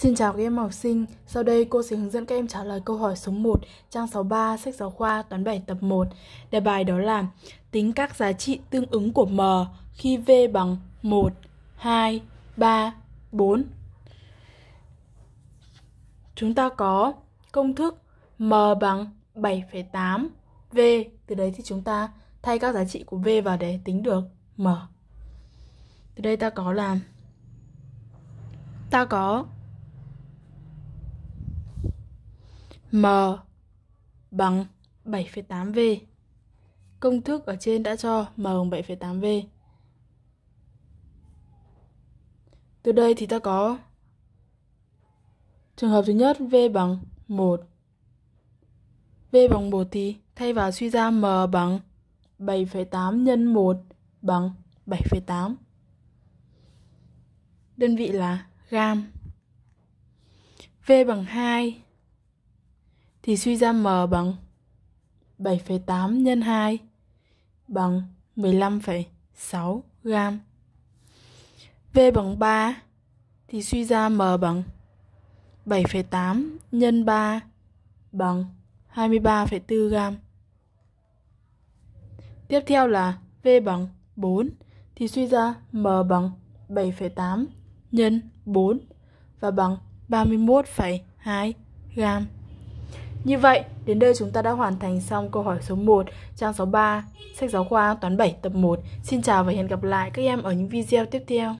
Xin chào các em học sinh, sau đây cô sẽ hướng dẫn các em trả lời câu hỏi số 1, trang 63, sách giáo khoa toán 7 tập 1. Đề bài đó là tính các giá trị tương ứng của m khi v bằng 1, 2, 3, 4. Chúng ta có công thức m bằng 7,8 v, từ đấy thì chúng ta thay các giá trị của v vào để tính được m. Từ đây ta có là ta có M bằng 7,8V. Công thức ở trên đã cho M bằng 7,8V. Từ đây thì ta có trường hợp thứ nhất V bằng 1. V bằng 1 thì thay vào suy ra M bằng 7,8 nhân 1 bằng 7,8. Đơn vị là gam. V bằng 2 thì suy ra m bằng 7,8 nhân 2 bằng 15,6 gram. V bằng 3 thì suy ra m bằng 7,8 nhân 3 bằng 23,4 gram. Tiếp theo là V bằng 4 thì suy ra M bằng 7,8 nhân 4 và bằng 31,2 gram. Như vậy, đến đây chúng ta đã hoàn thành xong câu hỏi số 1, trang 63, sách giáo khoa toán 7 tập 1. Xin chào và hẹn gặp lại các em ở những video tiếp theo.